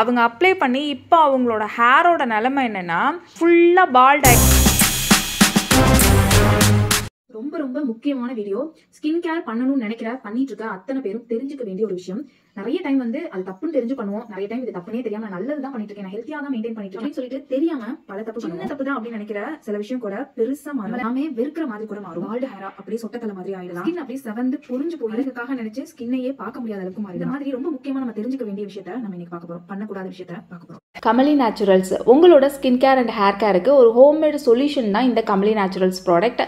அவங்க அப்ளை பண்ணி இப்போ அவங்களோட ஹேரோட நிலைமை என்னென்னா ஃபுல்லாக பால்ட் ரொம்ப ரொம்ப முக்கியமான வீடியோ ஸ்கின் கேர் பண்ணணும்னு நினைக்கிற பண்ணிட்டு இருக்க அத்தனை பேரும் தெரிஞ்சுக்க வேண்டிய ஒரு விஷயம் நிறைய டைம் வந்து அது தப்புன்னு தெரிஞ்சு பண்ணுவோம் நிறைய டைம் இது தப்புனே தெரியாம நல்லது தான் பண்ணிட்டு இருக்கேன் ஹெல்த்தியா தான் மெயின்டைன் பண்ணிட்டு அப்படின்னு சொல்லிட்டு தெரியாம பல தப்பு சின்ன தப்பு தான் அப்படின்னு நினைக்கிற சில விஷயம் கூட பெருசா மாறும் எல்லாமே வெறுக்கிற மாதிரி கூட மாறும் வால்டு ஹேரா அப்படியே சொட்டத்தலை மாதிரி ஆயிடலாம் ஸ்கின் அப்படியே செவந்து புரிஞ்சு போயிருக்காக நினைச்சு ஸ்கின்னையே பார்க்க முடியாத அளவுக்கு மாறி இந்த மாதிரி ரொம்ப முக்கியமா நம்ம தெரிஞ்சுக்க வேண்டிய விஷயத்த நம்ம இன்னைக்கு பார்க்க போறோம் பண்ணக்கூடாத விஷயத்த பார்க்க போறோம் கமலி நேச்சுரல்ஸ் உங்களோட ஸ்கின் கேர் அண்ட் ஹேர் கேருக்கு ஒரு ஹோம் மேடு சொல்யூஷன் தான் இந்த Kamali naturals product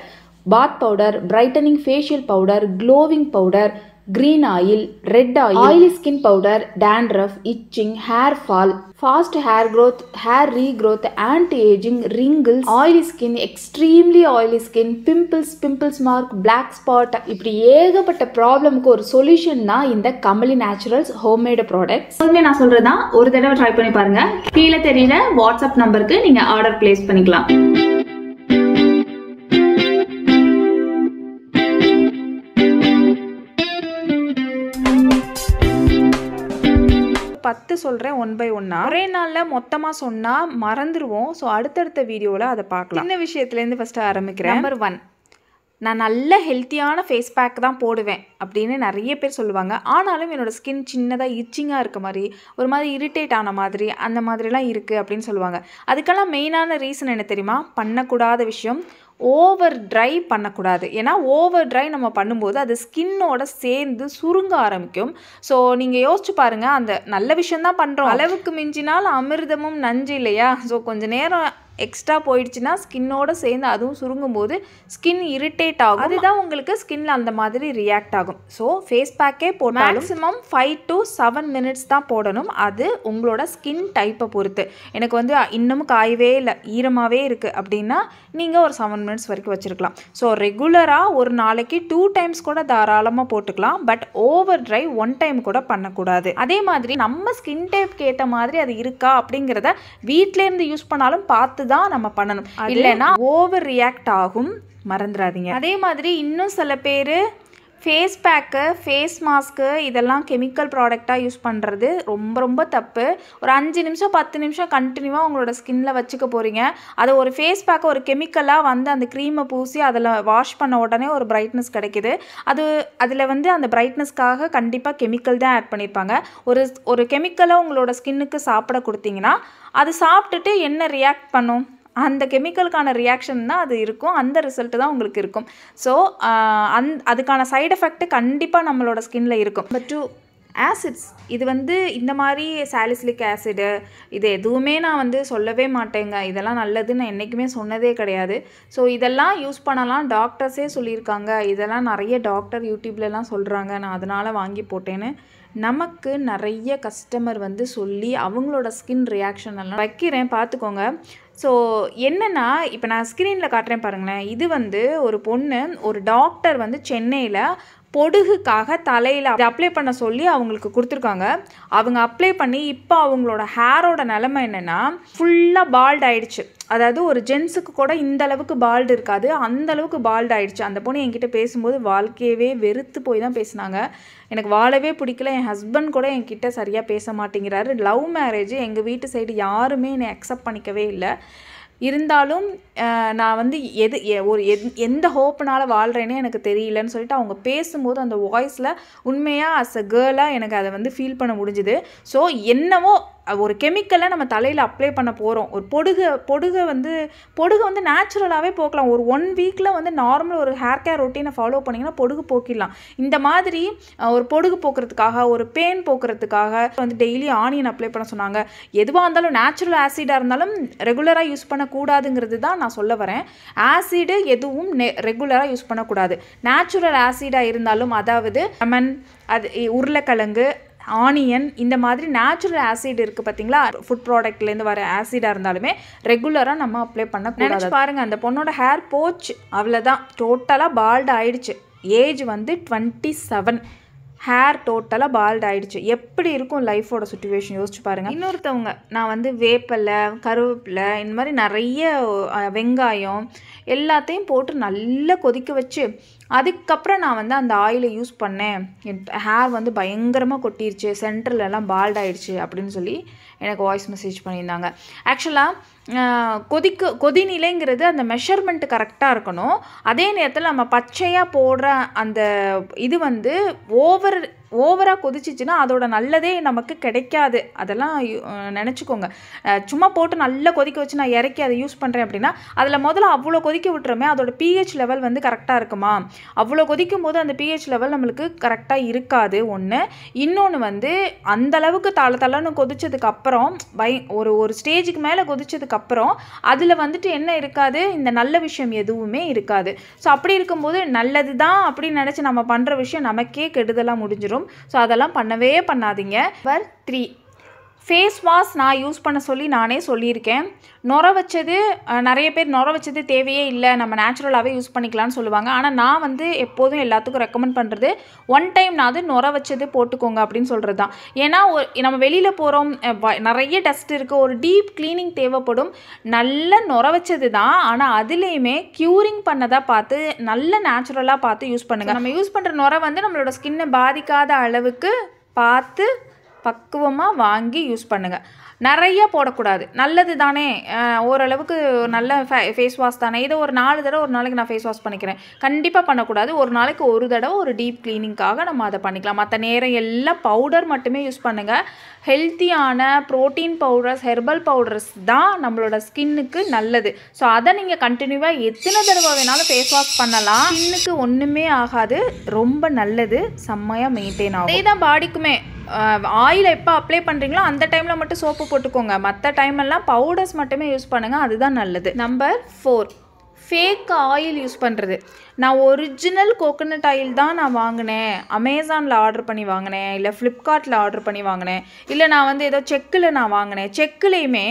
bath powder brightening facial powder glowing powder green oil red oil oily skin powder dandruff itching hair fall fast hair growth hair regrowth anti ageing wrinkles oily skin extremely oily skin pimples pimples mark black spot இப்படி ஏகப்பட்ட ப்ராப்ளமுக்கு ஒரு solution தான் இந்த Kamali naturals homemade product உண்மை நான் சொல்றதுதான் ஒரு தடவை ட்ரை பண்ணி பாருங்க கீழே தெரியல வாட்ஸ்அப் நம்பருக்கு நீங்க ஆர்டர் பிளேஸ் பண்ணிக்கலாம் பத்து சொல்கிறேன் ஒன் பை ஒன்னா ஒரே நாளில் மொத்தமாக சொன்னால் மறந்துடுவோம் ஸோ அடுத்தடுத்த வீடியோவில் அதை பார்க்கலாம் இந்த விஷயத்துலேருந்து ஃபஸ்ட்டு ஆரம்பிக்கிறேன் நம்பர் ஒன் நான் நல்ல ஹெல்த்தியான ஃபேஸ் பேக் தான் போடுவேன் அப்படின்னு நிறைய பேர் சொல்லுவாங்க ஆனாலும் என்னோடய ஸ்கின் சின்னதாக இச்சிங்காக இருக்க மாதிரி ஒரு மாதிரி இரிட்டேட் ஆன மாதிரி அந்த மாதிரிலாம் இருக்குது அப்படின்னு சொல்லுவாங்க அதுக்கெல்லாம் மெயினான ரீசன் என்ன தெரியுமா பண்ணக்கூடாத விஷயம் ஓவர் ட்ரை பண்ணக்கூடாது ஏன்னா ஓவர் ட்ரை நம்ம பண்ணும்போது அது ஸ்கின்னோட சேர்ந்து சுருங்க ஆரம்பிக்கும் ஸோ நீங்கள் யோசிச்சு பாருங்கள் அந்த நல்ல விஷயந்தான் பண்ணுறோம் அளவுக்கு மிஞ்சினால் அமிர்தமும் நஞ்சு இல்லையா ஸோ கொஞ்சம் நேரம் எக்ஸ்ட்ரா போயிடுச்சுன்னா ஸ்கின்னோட சேர்ந்து அதுவும் சுருங்கும் போது ஸ்கின் இரிட்டேட் ஆகும் அதுதான் உங்களுக்கு ஸ்கின்ல அந்த மாதிரி ரியாக்ட் ஆகும் ஸோ ஃபேஸ் பேக்கே போட maximum five to seven minutes தான் போடணும் அது உங்களோட ஸ்கின் டைப்பை பொறுத்து எனக்கு வந்து இன்னமும் காயவே இல்லை ஈரமாகவே இருக்குது அப்படின்னா நீங்கள் ஒரு செவன் மினிட்ஸ் வரைக்கும் வச்சுருக்கலாம் ஸோ ரெகுலராக ஒரு நாளைக்கு டூ டைம்ஸ் கூட தாராளமாக போட்டுக்கலாம் but over dry one time கூட பண்ணக்கூடாது அதே மாதிரி நம்ம ஸ்கின் டைப்க்கு ஏற்ற மாதிரி அது இருக்கா அப்படிங்கிறத வீட்டிலேருந்து யூஸ் பண்ணாலும் பார்த்து தான் நம்ம பண்ணணும் இல்லைன்னா ஓவர் ரியாக்ட் ஆகும் மறந்துடாதீங்க அதே மாதிரி இன்னும் சில பேர் ஃபேஸ் பேக்கு ஃபேஸ் மாஸ்க்கு இதெல்லாம் கெமிக்கல் ப்ராடக்டாக யூஸ் பண்ணுறது ரொம்ப ரொம்ப தப்பு ஒரு அஞ்சு நிமிஷம் பத்து நிமிஷம் கண்டினியூவாக உங்களோட ஸ்கின்ல வச்சுக்க போகிறீங்க அது ஒரு ஃபேஸ் பேக்கை ஒரு கெமிக்கலாக வந்து அந்த க்ரீமை பூசி அதில் வாஷ் பண்ண உடனே ஒரு பிரைட்னஸ் கிடைக்கிது அது அதில் வந்து அந்த பிரைட்னஸ்க்காக கண்டிப்பாக கெமிக்கல் தான் ஆட் பண்ணியிருப்பாங்க ஒரு ஒரு கெமிக்கலை உங்களோட ஸ்கின்னுக்கு சாப்பிட கொடுத்தீங்கன்னா அது சாப்பிட்டுட்டு என்ன ரியாக்ட் பண்ணும் அந்த கெமிக்கலுக்கான ரியாக்ஷன் தான் அது இருக்கும் அந்த ரிசல்ட்டு தான் உங்களுக்கு இருக்கும் ஸோ அந் அதுக்கான சைடு எஃபெக்ட்டு கண்டிப்பாக நம்மளோட ஸ்கின்ல இருக்கும் பட் டூ ஆசிட்ஸ் இது வந்து இந்த மாதிரி சாலிசிலிக் ஆசிடு இது எதுவுமே நான் வந்து சொல்லவே மாட்டேங்க இதெல்லாம் நல்லதுன்னு நான் என்றைக்குமே சொன்னதே கிடையாது ஸோ இதெல்லாம் யூஸ் பண்ணலாம் டாக்டர்ஸே சொல்லியிருக்காங்க இதெல்லாம் நிறைய டாக்டர் யூடியூப்லலாம் சொல்கிறாங்க நான் அதனால் வாங்கி போட்டேன்னு நமக்கு நிறைய கஸ்டமர் வந்து சொல்லி அவங்களோட ஸ்கின் ரியாக்ஷன் எல்லாம் வைக்கிறேன் பார்த்துக்கோங்க ஸோ என்னென்னா இப்போ நான் ஸ்க்ரீனில் காட்டுறேன் பாருங்களேன் இது வந்து ஒரு பொண்ணு ஒரு டாக்டர் வந்து சென்னையில் பொடுகுக்காக தலையில் அப்ளை பண்ண சொல்லி அவங்களுக்கு கொடுத்துருக்காங்க அவங்க அப்ளை பண்ணி இப்போ அவங்களோட ஹேரோட நிலைமை என்னென்னா ஃபுல்லாக பால்ட் ஆயிடுச்சு அதாவது ஒரு ஜென்ஸுக்கு கூட இந்த அளவுக்கு பால்டு இருக்காது அந்த அளவுக்கு பால்ட் ஆயிடுச்சு அந்த பொண்ணு என்கிட்ட பேசும்போது வாழ்க்கையவே வெறுத்து போய் தான் பேசினாங்க எனக்கு வாழவே பிடிக்கல என் ஹஸ்பண்ட் கூட என்கிட்ட சரியாக பேச மாட்டேங்கிறாரு லவ் மேரேஜ் எங்கள் வீட்டு சைடு யாருமே என்னை அக்செப்ட் பண்ணிக்கவே இல்லை இருந்தாலும் நான் வந்து எது ஒரு எந் எந்த ஹோப்புனால் வாழ்கிறேனே எனக்கு தெரியலன்னு சொல்லிட்டு அவங்க பேசும்போது அந்த வாய்ஸில் உண்மையாக அஸ் அ கேர்ளாக எனக்கு அதை வந்து ஃபீல் பண்ண முடிஞ்சுது ஸோ என்னவோ ஒரு கெமிக்கலை நம்ம தலையில் அப்ளை பண்ண போகிறோம் ஒரு பொடுகை பொடுகை வந்து பொடுகை வந்து நேச்சுரலாகவே போக்கலாம் ஒரு ஒன் வீக்கில் வந்து நார்மல் ஒரு ஹேர் கேர் ரொட்டீனை ஃபாலோ பண்ணிங்கன்னா பொடுகு போக்கிடலாம் இந்த மாதிரி ஒரு பொடுகு போக்குறதுக்காக ஒரு பெயின் போக்குறதுக்காக வந்து டெய்லி ஆனியன் அப்ளை பண்ண சொன்னாங்க எதுவாக இருந்தாலும் நேச்சுரல் ஆசிடாக இருந்தாலும் ரெகுலராக யூஸ் பண்ணக்கூடாதுங்கிறது தான் நான் சொல்ல வரேன் ஆசிடு எதுவும் நெ ரெகுலராக யூஸ் பண்ணக்கூடாது நேச்சுரல் ஆசிடாக இருந்தாலும் அதாவது லெமன் அது உருளைக்கிழங்கு ஆனியன் இந்த மாதிரி நேச்சுரல் ஆசிட் இருக்குது பார்த்தீங்களா ஃபுட் ப்ராடக்ட்லேருந்து வர ஆசிடாக இருந்தாலுமே ரெகுலராக நம்ம அப்ளை பண்ண நினச்சி பாருங்கள் அந்த பொண்ணோட ஹேர் போச்சு அவ்வளோதான் டோட்டலாக பால்ட் ஆயிடுச்சு ஏஜ் வந்து டுவெண்ட்டி செவன் ஹேர் டோட்டலாக பால்ட் ஆகிடுச்சு எப்படி இருக்கும் லைஃபோட சுச்சுவேஷன் யோசிச்சு பாருங்கள் இன்னொருத்தவங்க நான் வந்து வேப்பலை கருவேப்பிலை இந்த மாதிரி நிறைய வெங்காயம் எல்லாத்தையும் போட்டு நல்லா கொதிக்க வச்சு அதுக்கப்புறம் நான் வந்து அந்த ஆயிலை யூஸ் பண்ணேன் என் ஹேர் வந்து பயங்கரமாக கொட்டிருச்சு சென்டர்லலாம் பால்ட் ஆயிடுச்சு அப்படின்னு சொல்லி எனக்கு வாய்ஸ் மெசேஜ் பண்ணியிருந்தாங்க ஆக்சுவலாக கொதிக்க கொதிநிலைங்கிறது அந்த மெஷர்மெண்ட்டு கரெக்டாக இருக்கணும் அதே நேரத்தில் நம்ம பச்சையாக போடுற அந்த இது வந்து ஓவர் ஓவராக கொதிச்சிச்சுன்னா அதோட நல்லதே நமக்கு கிடைக்காது அதெல்லாம் நினச்சிக்கோங்க சும்மா போட்டு நல்லா கொதிக்க வச்சு நான் இறக்கி அதை யூஸ் பண்ணுறேன் அப்படின்னா அதில் முதல்ல அவ்வளோ கொதிக்க விட்டுறோமே அதோட பிஹெச் லெவல் வந்து கரெக்டாக இருக்குமா அவ்வளோ கொதிக்கும் போது அந்த பிஹெச் லெவல் நம்மளுக்கு கரெக்டாக இருக்காது ஒன்று இன்னொன்று வந்து அந்தளவுக்கு தலை தலைன்னு கொதிச்சதுக்கப்புறம் பய ஒரு ஒரு ஸ்டேஜுக்கு மேலே கொதிச்சதுக்கப்புறம் அதில் வந்துட்டு என்ன இருக்காது இந்த நல்ல விஷயம் எதுவுமே இருக்காது ஸோ அப்படி இருக்கும்போது நல்லது தான் அப்படின்னு நினச்சி நம்ம பண்ணுற விஷயம் நமக்கே கெடுதலாக முடிஞ்சிடும் ஸோ அதெல்லாம் பண்ணவே பண்ணாதீங்க நம்பர் த்ரீ ஃபேஸ் வாஷ் நான் யூஸ் பண்ண சொல்லி நானே சொல்லியிருக்கேன் நுர வச்சது நிறைய பேர் நுர வச்சது தேவையே இல்லை நம்ம நேச்சுரலாகவே யூஸ் பண்ணிக்கலாம்னு சொல்லுவாங்க ஆனால் நான் வந்து எப்போதும் எல்லாத்துக்கும் ரெக்கமெண்ட் பண்ணுறது ஒன் டைம் நான் அது நுர வச்சது போட்டுக்கோங்க அப்படின்னு சொல்கிறது தான் ஏன்னா நம்ம வெளியில் போகிறோம் நிறைய டஸ்ட் இருக்குது ஒரு டீப் க்ளீனிங் தேவைப்படும் நல்ல நுர வச்சது தான் ஆனால் அதுலேயுமே க்யூரிங் பண்ணதாக பார்த்து நல்ல நேச்சுரலாக பார்த்து யூஸ் பண்ணுங்கள் நம்ம யூஸ் பண்ணுற நுர வந்து நம்மளோட ஸ்கின்னை பாதிக்காத அளவுக்கு பார்த்து பக்குவமாக வாங்கி யூஸ் பண்ணுங்கள் நிறைய போடக்கூடாது நல்லது தானே ஓரளவுக்கு நல்ல ஃபே ஃபேஸ் வாஷ் தானே இதை ஒரு நாலு தடவை ஒரு நாளைக்கு நான் ஃபேஸ் வாஷ் பண்ணிக்கிறேன் கண்டிப்பாக பண்ணக்கூடாது ஒரு நாளைக்கு ஒரு தடவை ஒரு டீப் க்ளீனிங்காக நம்ம அதை பண்ணிக்கலாம் மற்ற நேரம் எல்லாம் பவுடர் மட்டுமே யூஸ் பண்ணுங்கள் ஹெல்த்தியான ப்ரோட்டீன் பவுடர்ஸ் ஹெர்பல் பவுடர்ஸ் தான் நம்மளோட ஸ்கின்னுக்கு நல்லது ஸோ அதை நீங்கள் கண்டினியூவாக எத்தனை தடவை வேணாலும் ஃபேஸ் வாஷ் பண்ணலாம் ஸ்கின்னுக்கு ஒன்றுமே ஆகாது ரொம்ப நல்லது செம்மையாக மெயின்டைன் ஆகும் இதே தான் பாடிக்குமே ஆயில் எப்போ அப்ளை பண்ணுறீங்களோ அந்த டைமில் மட்டும் சோப்பு போட்டுக்கோங்க மற்ற டைம் எல்லாம் பவுடர்ஸ் மட்டுமே யூஸ் பண்ணுங்கள் அதுதான் நல்லது number four fake oil use பண்ணுறது நான் ஒரிஜினல் கோகோனட் ஆயில் தான் நான் வாங்கினேன் அமேசானில் ஆர்டர் பண்ணி வாங்கினேன் இல்லை ஃப்ளிப்கார்ட்டில் ஆர்டர் பண்ணி வாங்கினேன் இல்லை நான் வந்து ஏதோ செக்கில் நான் வாங்கினேன் செக்குலேயுமே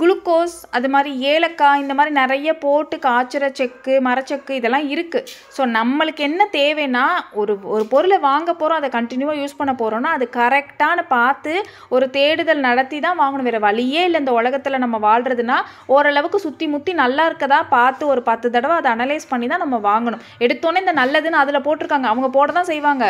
குளுக்கோஸ் அது மாதிரி ஏலக்காய் இந்த மாதிரி நிறைய போட்டு காய்ச்சிற செக்கு மரச்செக்கு இதெல்லாம் இருக்குது ஸோ நம்மளுக்கு என்ன தேவைன்னா ஒரு ஒரு பொருளை வாங்க போகிறோம் அதை கண்டினியூவாக யூஸ் பண்ண போகிறோன்னா அது கரெக்டான பார்த்து ஒரு தேடுதல் நடத்தி தான் வாங்கணும் வேறு வழியே இல்லை இந்த உலகத்தில் நம்ம வாழ்கிறதுனா ஓரளவுக்கு சுற்றி முற்றி நல்லா இருக்கதா பார்த்து ஒரு பத்து தடவை அதை அனலைஸ் பண்ணி தான் நம்ம வாங்கணும் எடுத்தோன்னே இந்த நல்லதுன்னு அதில் போட்டிருக்காங்க அவங்க போட தான் செய்வாங்க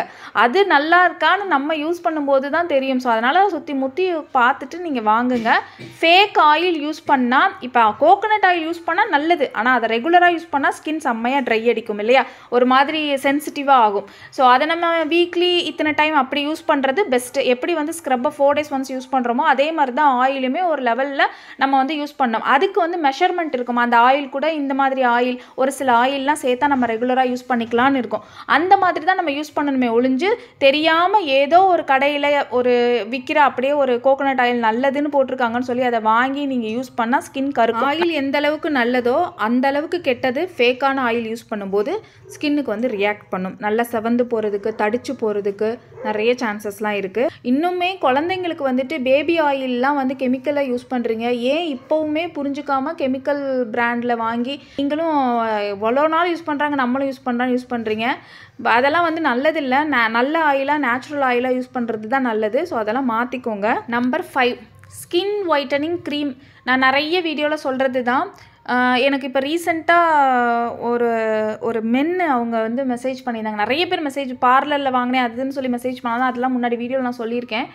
அது நல்லா இருக்கான்னு நம்ம யூஸ் பண்ணும்போது தான் தெரியும் ஸோ அதனால் சுற்றி முற்றி பார்த்துட்டு நீங்கள் வாங்குங்க ஃபேக் ஆயில் ஆயில் யூஸ் பண்ணால் இப்போ கோகோனட் ஆயில் யூஸ் பண்ணால் நல்லது ஆனால் அதை ரெகுலராக யூஸ் பண்ணால் ஸ்கின் செம்மையாக ட்ரை அடிக்கும் இல்லையா ஒரு மாதிரி சென்சிட்டிவாக ஆகும் ஸோ அதை நம்ம வீக்லி இத்தனை டைம் அப்படி யூஸ் பண்ணுறது பெஸ்ட்டு எப்படி வந்து ஸ்க்ரப்பை ஃபோர் டேஸ் ஒன்ஸ் யூஸ் பண்ணுறோமோ அதே மாதிரி தான் ஆயிலுமே ஒரு லெவலில் நம்ம வந்து யூஸ் பண்ணோம் அதுக்கு வந்து மெஷர்மெண்ட் இருக்கும் அந்த ஆயில் கூட இந்த மாதிரி ஆயில் ஒரு சில ஆயில்லாம் சேர்த்தா நம்ம ரெகுலராக யூஸ் பண்ணிக்கலான்னு இருக்கும் அந்த மாதிரி தான் நம்ம யூஸ் பண்ணணுமே ஒழிஞ்சு தெரியாமல் ஏதோ ஒரு கடையில் ஒரு விற்கிற அப்படியே ஒரு கோகோனட் ஆயில் நல்லதுன்னு போட்டிருக்காங்கன்னு சொல்லி அதை வாங்கி நீங்கள் நீங்கள் யூஸ் பண்ணால் ஸ்கின் கருக்கும் ஆயில் எந்த அளவுக்கு நல்லதோ அந்த அளவுக்கு கெட்டது ஃபேக்கான ஆயில் யூஸ் பண்ணும்போது ஸ்கின்னுக்கு வந்து ரியாக்ட் பண்ணும் நல்லா செவந்து போகிறதுக்கு தடிச்சு போகிறதுக்கு நிறைய சான்சஸ்லாம் இருக்குது இன்னுமே குழந்தைங்களுக்கு வந்துட்டு பேபி ஆயிலெலாம் வந்து கெமிக்கலாக யூஸ் பண்ணுறீங்க ஏன் இப்போவுமே புரிஞ்சுக்காமல் கெமிக்கல் பிராண்டில் வாங்கி நீங்களும் இவ்வளோ நாள் யூஸ் பண்ணுறாங்க நம்மளும் யூஸ் பண்ணுறாங்க யூஸ் பண்ணுறீங்க அதெல்லாம் வந்து நல்லதில்லை ந நல்ல ஆயிலாக நேச்சுரல் ஆயிலாக யூஸ் பண்ணுறது தான் நல்லது ஸோ அதெல்லாம் மாற்றிக்கோங்க number five skin whitening cream நான் நிறைய வீடியோவில் சொல்கிறது தான் எனக்கு இப்போ ரீசெண்டாக ஒரு ஒரு மென்னு அவங்க வந்து மெசேஜ் பண்ணியிருந்தாங்க நிறைய பேர் மெசேஜ் பார்லரில் வாங்கினேன் அதுன்னு சொல்லி மெசேஜ் பண்ணாலும் அதெல்லாம் முன்னாடி வீடியோவில் நான் சொல்லியிருக்கேன்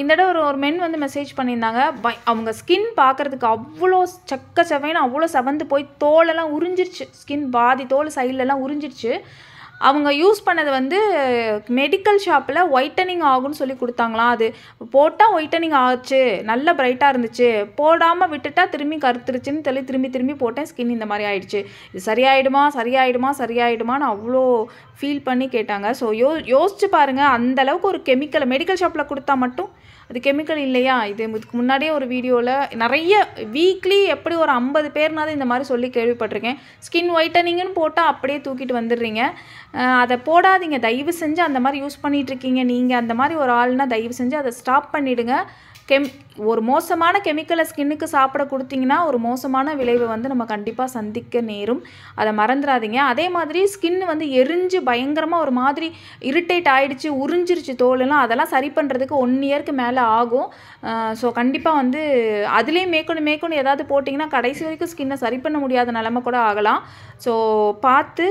இந்த தடவை ஒரு ஒரு மென் வந்து மெசேஜ் பண்ணியிருந்தாங்க பை அவங்க ஸ்கின் பார்க்குறதுக்கு அவ்வளோ சக்க செவைன்னு அவ்வளோ செவந்து போய் தோலெல்லாம் உறிஞ்சிருச்சு ஸ்கின் பாதி தோல் சைட்லலாம் உறிஞ்சிருச்சு அவங்க யூஸ் பண்ணது வந்து மெடிக்கல் ஷாப்பில் ஒயிட்டனிங் ஆகும்னு சொல்லி கொடுத்தாங்களாம் அது போட்டால் ஒயிட்டனிங் ஆச்சு நல்ல பிரைட்டாக இருந்துச்சு போடாமல் விட்டுட்டா திரும்பி கருத்துருச்சுன்னு தெளி திரும்பி திரும்பி போட்டேன் ஸ்கின் இந்த மாதிரி ஆயிடுச்சு இது சரியாயிடுமா சரியாயிடுமா சரியாயிடுமான்னு அவ்வளோ ஃபீல் பண்ணி கேட்டாங்க ஸோ யோ யோசிச்சு பாருங்கள் அந்தளவுக்கு ஒரு கெமிக்கலை மெடிக்கல் ஷாப்பில் கொடுத்தா மட்டும் அது கெமிக்கல் இல்லையா இது இதுக்கு முன்னாடியே ஒரு வீடியோவில் நிறைய வீக்லி எப்படி ஒரு ஐம்பது பேர்னாவது இந்த மாதிரி சொல்லி கேள்விப்பட்டிருக்கேன் ஸ்கின் ஒயிட்டனிங்னு போட்டால் அப்படியே தூக்கிட்டு வந்துடுறீங்க அதை போடாதீங்க தயவு செஞ்சு அந்த மாதிரி யூஸ் பண்ணிகிட்ருக்கீங்க நீங்கள் அந்த மாதிரி ஒரு ஆள்னால் தயவு செஞ்சு அதை ஸ்டாப் பண்ணிவிடுங்க கெம் ஒரு மோசமான கெமிக்கலை ஸ்கின்னுக்கு சாப்பிட கொடுத்தீங்கன்னா ஒரு மோசமான விளைவை வந்து நம்ம கண்டிப்பாக சந்திக்க நேரும் அதை மறந்துடாதீங்க அதே மாதிரி ஸ்கின் வந்து எரிஞ்சு பயங்கரமாக ஒரு மாதிரி இரிட்டேட் ஆகிடுச்சு உறிஞ்சிருச்சு தோலெல்லாம் அதெல்லாம் சரி பண்ணுறதுக்கு ஒன் இயர்க்கு மேலே ஆகும் ஸோ கண்டிப்பாக வந்து அதுலேயும் மேற்கொண்டு மேற்கொண்டு ஏதாவது போட்டிங்கன்னா கடைசி வரைக்கும் ஸ்கின்னை சரி பண்ண முடியாத நிலமை கூட ஆகலாம் ஸோ பார்த்து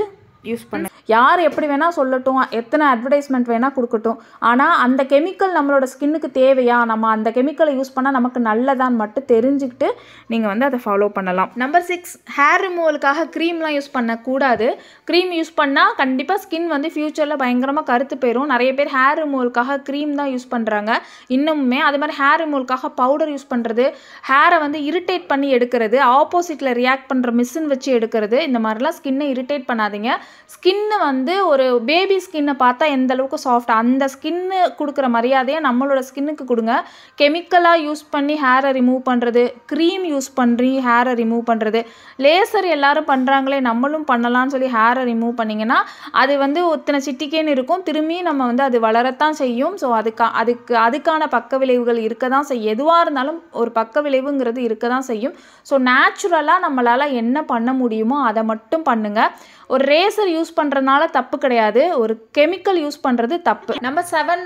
யூஸ் பண்ண யார் எப்படி வேணால் சொல்லட்டும் எத்தனை அட்வர்டைஸ்மெண்ட் வேணால் கொடுக்கட்டும் ஆனால் அந்த கெமிக்கல் நம்மளோட ஸ்கின்னுக்கு தேவையா நம்ம அந்த கெமிக்கலை யூஸ் பண்ணால் நமக்கு நல்லதான்னு மட்டும் தெரிஞ்சுக்கிட்டு நீங்கள் வந்து அதை ஃபாலோ பண்ணலாம் நம்பர் சிக்ஸ் ஹேர் ரிமூவலுக்காக க்ரீம்லாம் யூஸ் பண்ணக்கூடாது க்ரீம் யூஸ் பண்ணால் கண்டிப்பாக ஸ்கின் வந்து ஃப்யூச்சரில் பயங்கரமாக கருத்து போயிடும் நிறைய பேர் ஹேர் ரிமூவலுக்காக க்ரீம் தான் யூஸ் பண்ணுறாங்க இன்னுமுமே அது மாதிரி ஹேர் ரிமூவலுக்காக பவுடர் யூஸ் பண்ணுறது ஹேரை வந்து இரிட்டேட் பண்ணி எடுக்கிறது ஆப்போசிட்டில் ரியாக்ட் பண்ணுற மிஷின் வச்சு எடுக்கிறது இந்த மாதிரிலாம் ஸ்கின்னை இரிட்டேட் பண்ணாதீங்க ஸ்கின்னு வந்து ஒரு பேபி ஸ்கின்னை பார்த்தா எந்த அளவுக்கு சாஃப்ட் அந்த ஸ்கின்னு கொடுக்குற மரியாதையை நம்மளோட ஸ்கின்னுக்கு கொடுங்க கெமிக்கலாக யூஸ் பண்ணி ஹேரை ரிமூவ் பண்ணுறது க்ரீம் யூஸ் பண்ணி ஹேரை ரிமூவ் பண்ணுறது லேசர் எல்லோரும் பண்ணுறாங்களே நம்மளும் பண்ணலாம்னு சொல்லி ஹேரை ரிமூவ் பண்ணிங்கன்னா அது வந்து ஒத்தனை சிட்டிக்கேன்னு இருக்கும் திரும்பி நம்ம வந்து அது வளரத்தான் செய்யும் ஸோ அதுக்கா அதுக்கு அதுக்கான பக்க விளைவுகள் இருக்க தான் செய்யும் எதுவாக இருந்தாலும் ஒரு பக்க விளைவுங்கிறது இருக்க தான் செய்யும் ஸோ நேச்சுரலாக நம்மளால் என்ன பண்ண முடியுமோ அதை மட்டும் பண்ணுங்கள் ஒரு ரேசர் யூஸ் பண்ணுறதுனால தப்பு கிடையாது ஒரு கெமிக்கல் யூஸ் பண்ணுறது தப்பு நம்பர் செவன்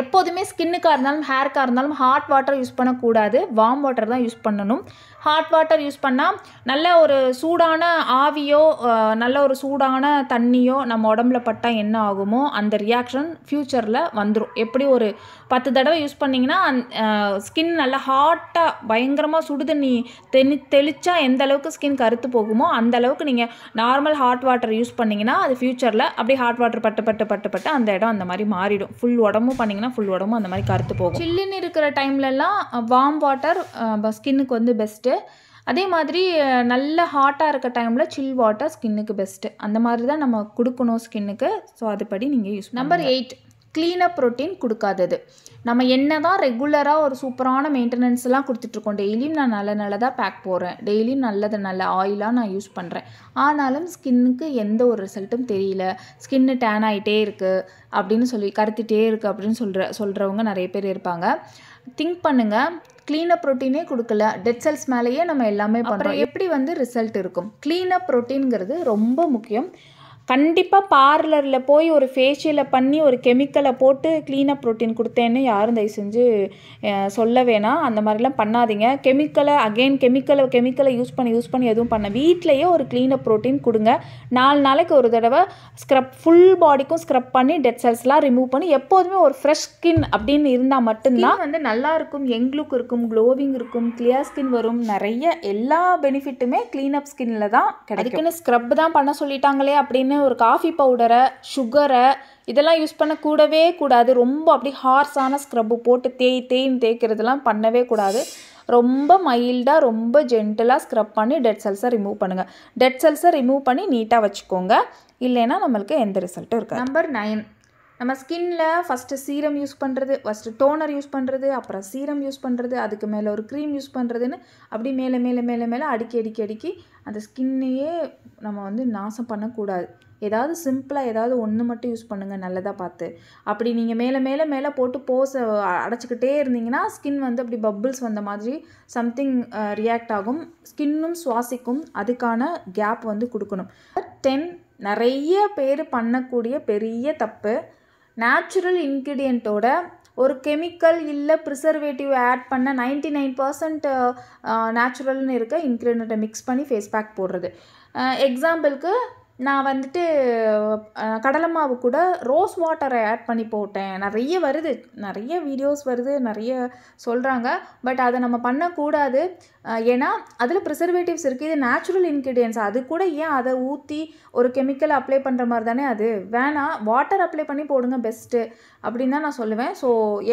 எப்போதுமே ஸ்கின்னுக்காக இருந்தாலும் ஹேருக்காக இருந்தாலும் ஹாட் வாட்டர் யூஸ் பண்ணக்கூடாது வார்ம் வாட்டர் தான் யூஸ் பண்ணணும் ஹாட் வாட்டர் யூஸ் பண்ணால் நல்ல ஒரு சூடான ஆவியோ நல்ல ஒரு சூடான தண்ணியோ நம்ம உடம்புல பட்டால் என்ன ஆகுமோ அந்த ரியாக்ஷன் ஃப்யூச்சரில் வந்துடும் எப்படி ஒரு பத்து தடவை யூஸ் பண்ணிங்கன்னா அந் ஸ்கின் நல்லா ஹாட்டாக பயங்கரமாக சுடு தண்ணி தெளி தெளித்தா எந்த அளவுக்கு ஸ்கின் கருத்து போகுமோ அந்த அளவுக்கு நீங்கள் நார்மல் ஹாட் வாட்டர் யூஸ் பண்ணிங்கன்னா அது ஃப்யூச்சரில் அப்படியே ஹாட் வாட்டர் பட்டு பட்டு பட்டு பட்டு அந்த இடம் அந்த மாதிரி மாறிடும் ஃபுல் உடம்பும் பண்ணிங்கன்னா ஃபுல் உடம்பு அந்த மாதிரி கருத்து போகும் சில்லுன்னு இருக்கிற டைம்லலாம் வார்ம் வாட்டர் ஸ்கின்னுக்கு வந்து பெஸ்ட்டு அதே மாதிரி நல்ல ஹாட்டாக இருக்க டைமில் சில் வாட்டர் ஸ்கின்னுக்கு பெஸ்ட்டு அந்த மாதிரி தான் நம்ம கொடுக்கணும் ஸ்கின்னுக்கு ஸோ அதுபடி நீங்கள் use number eight cleanup protein கொடுக்காதது நம்ம என்ன தான் ரெகுலராக ஒரு சூப்பரான மெயின்டெனன்ஸ்லாம் கொடுத்துட்ருக்கோம் டெய்லியும் நான் நல்ல நல்லதாக பேக் போகிறேன் டெய்லியும் நல்லது நல்ல ஆயிலாக நான் யூஸ் பண்ணுறேன் ஆனாலும் ஸ்கின்னுக்கு எந்த ஒரு ரிசல்ட்டும் தெரியல ஸ்கின்னு டேன் ஆகிட்டே இருக்குது அப்படின்னு சொல்லி கருத்திட்டே இருக்குது அப்படின்னு சொல்கிற சொல்கிறவங்க நிறைய பேர் இருப்பாங்க திங்க் பண்ணுங்கள் க்ளீனப் ப்ரோட்டீனே கொடுக்கல டெட் செல்ஸ் மேலேயே நம்ம எல்லாமே பண்ணுறோம் எப்படி வந்து ரிசல்ட் இருக்கும் க்ளீனப் ப்ரோட்டீன்கிறது ரொம்ப முக்கியம் கண்டிப்பாக பார்லரில் போய் ஒரு ஃபேஷியலை பண்ணி ஒரு கெமிக்கலை போட்டு க்ளீனப் ப்ரோட்டீன் கொடுத்தேன்னு யாரும் தயவு செஞ்சு சொல்ல வேணாம் அந்த மாதிரிலாம் பண்ணாதீங்க கெமிக்கலை அகெயின் கெமிக்கலை கெமிக்கலை யூஸ் பண்ணி யூஸ் பண்ணி எதுவும் பண்ண வீட்லேயே ஒரு க்ளீனப் ப்ரோட்டீன் கொடுங்க நாலு நாளைக்கு ஒரு தடவை ஸ்க்ரப் ஃபுல் பாடிக்கும் ஸ்க்ரப் பண்ணி டெட் செல்ஸ்லாம் ரிமூவ் பண்ணி எப்போதுமே ஒரு ஃப்ரெஷ் ஸ்கின் அப்படின்னு இருந்தால் மட்டும்தான் வந்து நல்லா இருக்கும் எங்களுக்கு இருக்கும் க்ளோவிங் இருக்கும் கிளியர் ஸ்கின் வரும் நிறைய எல்லா பெனிஃபிட்டுமே க்ளீனப் ஸ்கின்னில் தான் கிடைக்கும் ஸ்க்ரப் தான் பண்ண சொல்லிட்டாங்களே அப்படின்னு ஒரு காஃபி பவுடரை சுகரை இதெல்லாம் யூஸ் பண்ணக்கூடவே கூடாது ரொம்ப அப்படி ஹார்ஸான ஸ்க்ரப்பு போட்டு தேய் தேய்ன்னு தேய்க்கிறதுலாம் பண்ணவே கூடாது ரொம்ப மைல்டாக ரொம்ப ஜென்டலாக ஸ்க்ரப் பண்ணி டெட் செல்ஸை ரிமூவ் பண்ணுங்கள் டெட் செல்ஸை ரிமூவ் பண்ணி நீட்டாக வச்சுக்கோங்க இல்லைன்னா நம்மளுக்கு எந்த ரிசல்ட்டும் இருக்காது நம்பர் நைன் நம்ம ஸ்கின்ல ஃபஸ்ட்டு சீரம் யூஸ் பண்ணுறது ஃபஸ்ட்டு டோனர் யூஸ் பண்ணுறது அப்புறம் சீரம் யூஸ் பண்ணுறது அதுக்கு மேலே ஒரு க்ரீம் யூஸ் பண்ணுறதுன்னு அப்படி மேலே மேலே மேலே மேலே அடுக்கி அடுக்கி அடுக்கி அந்த ஸ்கின்னையே நம்ம வந்து நாசம் பண்ணக்கூடாது ஏதாவது சிம்பிளாக ஏதாவது ஒன்று மட்டும் யூஸ் பண்ணுங்கள் நல்லதாக பார்த்து அப்படி நீங்கள் மேலே மேலே மேலே போட்டு போஸை அடைச்சிக்கிட்டே இருந்தீங்கன்னா ஸ்கின் வந்து அப்படி பப்புள்ஸ் வந்த மாதிரி சம்திங் ரியாக்ட் ஆகும் ஸ்கின்னும் சுவாசிக்கும் அதுக்கான கேப் வந்து கொடுக்கணும் டென் நிறைய பேர் பண்ணக்கூடிய பெரிய தப்பு நேச்சுரல் இன்க்ரீடியண்ட்டோட ஒரு கெமிக்கல் இல்லை ப்ரிசர்வேட்டிவ் ஆட் பண்ண நைன்டி நைன் பர்சன்ட் நேச்சுரல்னு இருக்க இன்க்ரீடியண்ட்டை மிக்ஸ் பண்ணி ஃபேஸ் பேக் போடுறது எக்ஸாம்பிளுக்கு நான் வந்துட்டு கடலை மாவு கூட ரோஸ் வாட்டரை ஆட் பண்ணி போட்டேன் நிறைய வருது நிறைய வீடியோஸ் வருது நிறைய சொல்கிறாங்க பட் அதை நம்ம பண்ணக்கூடாது ஏன்னா அதில் ப்ரிசர்வேட்டிவ்ஸ் இருக்குது இது நேச்சுரல் இன்க்ரீடியன்ஸ் அது கூட ஏன் அதை ஊற்றி ஒரு கெமிக்கல் அப்ளை பண்ணுற மாதிரி தானே அது வேணாம் வாட்டர் அப்ளை பண்ணி போடுங்க பெஸ்ட்டு அப்படின்னு தான் நான் சொல்லுவேன் ஸோ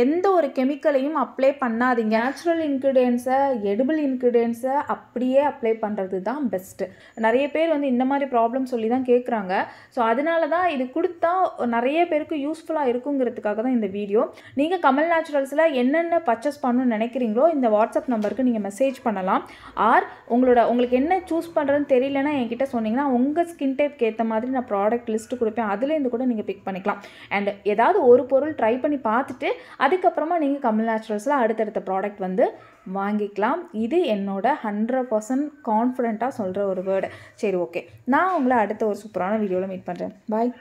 எந்த ஒரு கெமிக்கலையும் அப்ளை பண்ணாதீங்க நேச்சுரல் இன்க்ரீடியன்ஸை எடுபிள் இன்க்ரீடியன்ஸை அப்படியே அப்ளை பண்ணுறது தான் பெஸ்ட்டு நிறைய பேர் வந்து இந்த மாதிரி ப்ராப்ளம் சொல்லி தான் தான் கேட்குறாங்க ஸோ அதனால தான் இது கொடுத்தா நிறைய பேருக்கு யூஸ்ஃபுல்லாக இருக்குங்கிறதுக்காக தான் இந்த வீடியோ நீங்கள் கமல் நேச்சுரல்ஸில் என்னென்ன பர்ச்சேஸ் பண்ணணும்னு நினைக்கிறீங்களோ இந்த வாட்ஸ்அப் நம்பருக்கு நீங்கள் மெசேஜ் பண்ணலாம் ஆர் உங்களோட உங்களுக்கு என்ன சூஸ் பண்ணுறதுன்னு தெரியலனா என்கிட்ட சொன்னீங்கன்னா உங்கள் ஸ்கின் டைப் ஏற்ற மாதிரி நான் ப்ராடக்ட் லிஸ்ட்டு கொடுப்பேன் அதுலேருந்து கூட நீங்கள் பிக் பண்ணிக்கலாம் அண்ட் ஏதாவது ஒரு பொருள் ட்ரை பண்ணி பார்த்துட்டு அதுக்கப்புறமா நீங்கள் கமல் நேச்சுரல்ஸில் அடுத்தடுத்த ப்ராடக்ட் வந்து வாங்கிக்கலாம் இது என்னோட ஹண்ட்ரட் பர்சன்ட் கான்ஃபிடண்ட்டாக சொல்கிற ஒரு வேர்டு சரி ஓகே நான் உங்களை அடுத்த ஒரு சூப்பரான வீடியோவில் மீட் பண்ணுறேன் பாய்